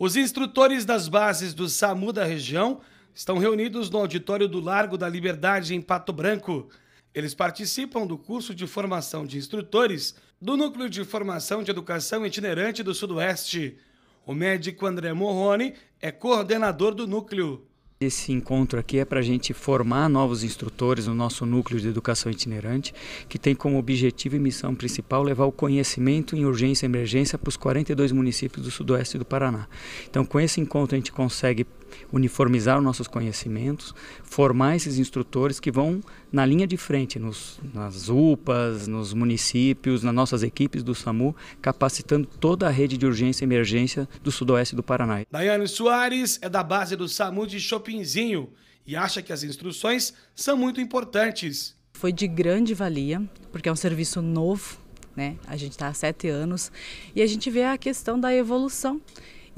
Os instrutores das bases do SAMU da região estão reunidos no auditório do Largo da Liberdade, em Pato Branco. Eles participam do curso de formação de instrutores do Núcleo de Formação de Educação Itinerante do Sudoeste. O médico André Morrone é coordenador do núcleo. Esse encontro aqui é para a gente formar novos instrutores no nosso núcleo de educação itinerante, que tem como objetivo e missão principal levar o conhecimento em urgência e emergência para os 42 municípios do sudoeste do Paraná. Então, com esse encontro, a gente consegue uniformizar os nossos conhecimentos, formar esses instrutores que vão na linha de frente, nos, nas UPAs, nos municípios, nas nossas equipes do SAMU, capacitando toda a rede de urgência e emergência do sudoeste do Paraná. Daiane Soares é da base do SAMU de Chopinzinho e acha que as instruções são muito importantes. Foi de grande valia, porque é um serviço novo, né? A gente está há sete anos e a gente vê a questão da evolução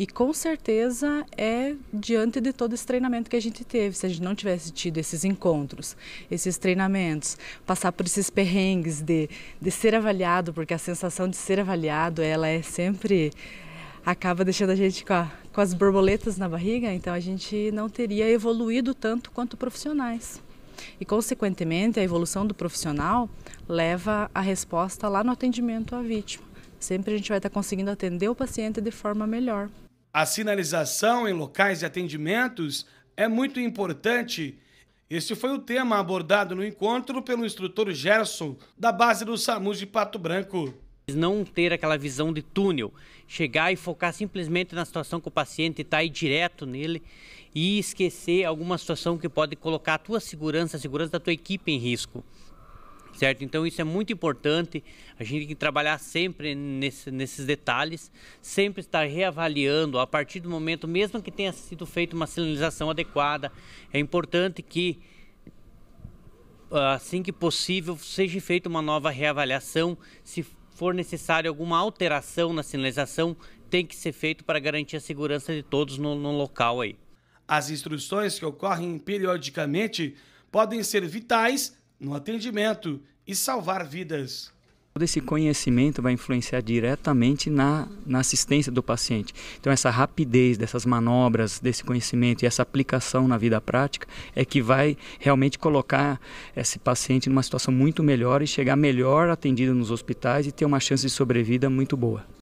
e com certeza é diante de todo esse treinamento que a gente teve. Se a gente não tivesse tido esses encontros, esses treinamentos, passar por esses perrengues de, de ser avaliado, porque a sensação de ser avaliado ela é sempre acaba deixando a gente com, a, com as borboletas na barriga, então a gente não teria evoluído tanto quanto profissionais. E, consequentemente, a evolução do profissional leva a resposta lá no atendimento à vítima. Sempre a gente vai estar conseguindo atender o paciente de forma melhor. A sinalização em locais de atendimentos é muito importante. Este foi o tema abordado no encontro pelo instrutor Gerson, da base do SAMUS de Pato Branco. Não ter aquela visão de túnel, chegar e focar simplesmente na situação que o paciente está e direto nele e esquecer alguma situação que pode colocar a tua segurança, a segurança da tua equipe em risco certo? Então isso é muito importante, a gente tem que trabalhar sempre nesse, nesses detalhes, sempre estar reavaliando a partir do momento, mesmo que tenha sido feita uma sinalização adequada, é importante que assim que possível seja feita uma nova reavaliação, se for necessário alguma alteração na sinalização, tem que ser feito para garantir a segurança de todos no, no local aí. As instruções que ocorrem periodicamente podem ser vitais no atendimento e salvar vidas. Todo esse conhecimento vai influenciar diretamente na, na assistência do paciente. Então, essa rapidez dessas manobras, desse conhecimento e essa aplicação na vida prática é que vai realmente colocar esse paciente numa situação muito melhor e chegar melhor atendido nos hospitais e ter uma chance de sobrevida muito boa.